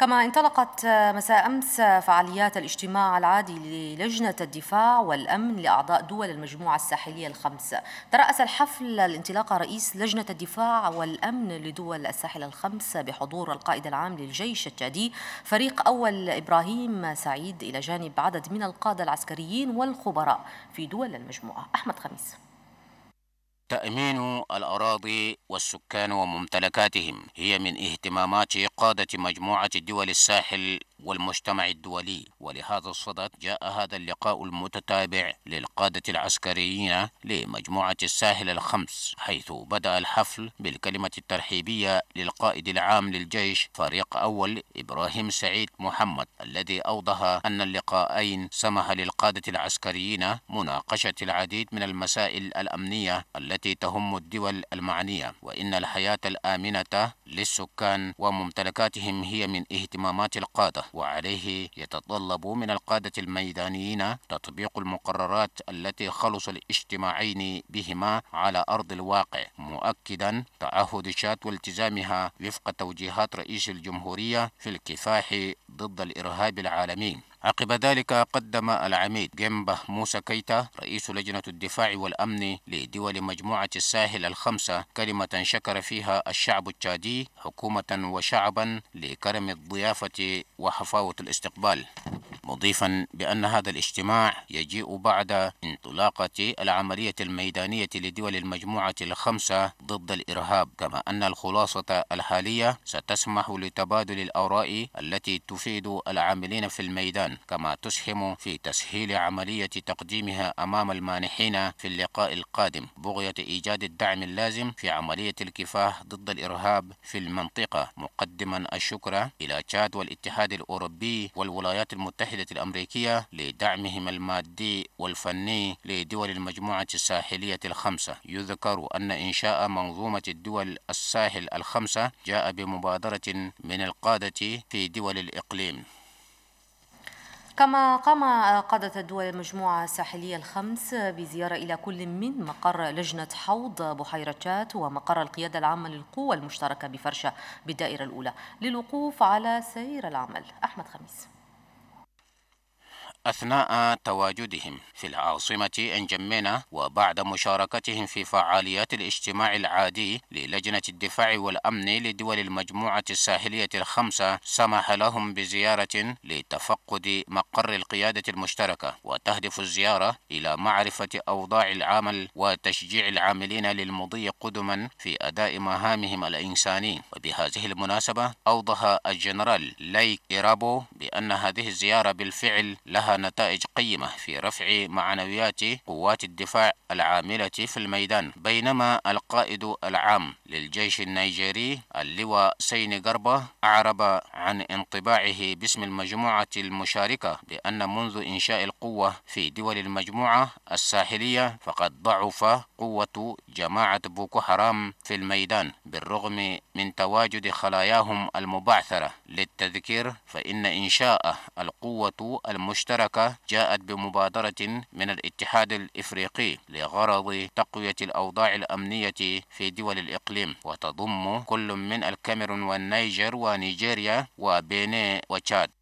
كما انطلقت مساء أمس فعاليات الاجتماع العادي للجنة الدفاع والأمن لأعضاء دول المجموعة الساحلية الخمس ترأس الحفل الانطلاق رئيس لجنة الدفاع والأمن لدول الساحل الخمس بحضور القائد العام للجيش التشادي فريق أول إبراهيم سعيد إلى جانب عدد من القادة العسكريين والخبراء في دول المجموعة أحمد خميس تأمين الأراضي والسكان وممتلكاتهم هي من اهتمامات قادة مجموعة الدول الساحل والمجتمع الدولي ولهذا الصدد جاء هذا اللقاء المتتابع للقادة العسكريين لمجموعة الساحل الخمس حيث بدأ الحفل بالكلمة الترحيبية للقائد العام للجيش فريق أول إبراهيم سعيد محمد الذي أوضح أن اللقاءين سمح للقادة العسكريين مناقشة العديد من المسائل الأمنية التي تهم الدول المعنية وإن الحياة الآمنة للسكان وممتلكاتهم هي من اهتمامات القادة وعليه يتطلب من القادة الميدانيين تطبيق المقررات التي خلص الاجتماعين بهما على أرض الواقع مؤكدا تعهد شات والتزامها وفق توجيهات رئيس الجمهورية في الكفاح ضد الإرهاب العالمي عقب ذلك قدم العميد جيمبا موسى كيتا رئيس لجنة الدفاع والأمن لدول مجموعة الساحل الخمسة كلمة شكر فيها الشعب التشادي حكومة وشعبا لكرم الضيافة وحفاوة الاستقبال مضيفا بأن هذا الاجتماع يجيء بعد انطلاقة العملية الميدانية لدول المجموعة الخمسة ضد الإرهاب كما أن الخلاصة الحالية ستسمح لتبادل الآراء التي تفيد العاملين في الميدان كما تسهم في تسهيل عملية تقديمها أمام المانحين في اللقاء القادم بغية إيجاد الدعم اللازم في عملية الكفاح ضد الإرهاب في المنطقة مقدما الشكر إلى تشاد والاتحاد الأوروبي والولايات المتحدة المتحدة الأمريكية لدعمهم المادي والفني لدول المجموعة الساحلية الخمسة يذكر أن إنشاء منظومة الدول الساحل الخمسة جاء بمبادرة من القادة في دول الإقليم كما قام قادة الدول المجموعة الساحلية الخمس بزيارة إلى كل من مقر لجنة حوض بحيرة شات ومقر القيادة العامة للقوى المشتركة بفرشة بالدائرة الأولى للوقوف على سير العمل أحمد خميس أثناء تواجدهم في العاصمة إنجمينا وبعد مشاركتهم في فعاليات الاجتماع العادي للجنة الدفاع والأمن لدول المجموعة الساحلية الخمسة سمح لهم بزيارة لتفقد مقر القيادة المشتركة وتهدف الزيارة إلى معرفة أوضاع العمل وتشجيع العاملين للمضي قدما في أداء مهامهم الإنساني وبهذه المناسبة أوضح الجنرال ليك إيرابو بأن هذه الزيارة بالفعل لها نتائج قيمة في رفع معنويات قوات الدفاع العاملة في الميدان بينما القائد العام للجيش النيجيري اللواء سين قربة أعرب عن انطباعه باسم المجموعة المشاركة بأن منذ إنشاء القوة في دول المجموعة الساحلية فقد ضعف قوة جماعة بوكو حرام في الميدان بالرغم من تواجد خلاياهم المبعثرة للتذكير فإن إنشاء القوة المشتركة الحركة جاءت بمبادرة من الاتحاد الإفريقي لغرض تقوية الأوضاع الأمنية في دول الإقليم وتضم كل من الكاميرون والنيجر ونيجيريا وبيني وتشاد